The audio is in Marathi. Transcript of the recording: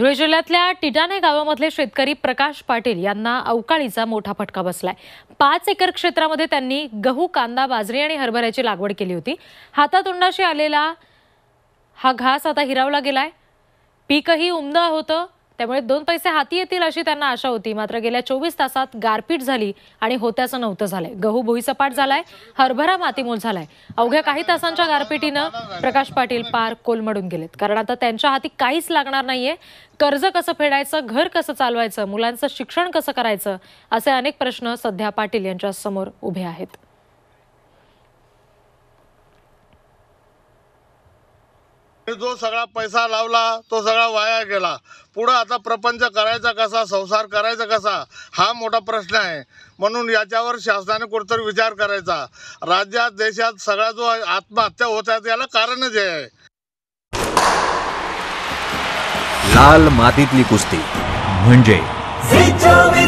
धुळे जिल्ह्यातल्या टिटाणे गावामधले शेतकरी प्रकाश पाटील यांना अवकाळीचा मोठा फटका बसलाय पाच एकर क्षेत्रामध्ये त्यांनी गहू कांदा बाजरी आणि हरभऱ्याची लागवड केली होती हातातोंडाशी आलेला हा घास आता हिरावला गेलाय पीकही उमदा होतं त्यामुळे दोन पैसे हाती येतील अशी त्यांना आशा होती मात्र गेल्या चोवीस तासात गारपीट झाली आणि होत्याचं नव्हतं झालंय गहू भुईसपाट झालाय हरभरा मातीमोल झालाय अवघ्या काही तासांच्या गारपिटीनं प्रकाश पाटील पार कोलमडून गेलेत कारण आता त्यांच्या हाती काहीच लागणार नाहीये कर्ज कसं फेडायचं घर कसं चालवायचं मुलांचं शिक्षण कसं करायचं असे अनेक प्रश्न सध्या पाटील यांच्या समोर उभे आहेत जो सगळा पैसा लावला तो सगळा वाया गेला पुढं आता प्रपंच करायचा कसा संसार करायचा कसा हा मोठा प्रश्न आहे म्हणून याच्यावर शासनाने कुठेतरी विचार करायचा राज्यात देशात सगळा जो आत्महत्या होत आहेत याला कारणच आहे लाल मातीतली कुस्ती म्हणजे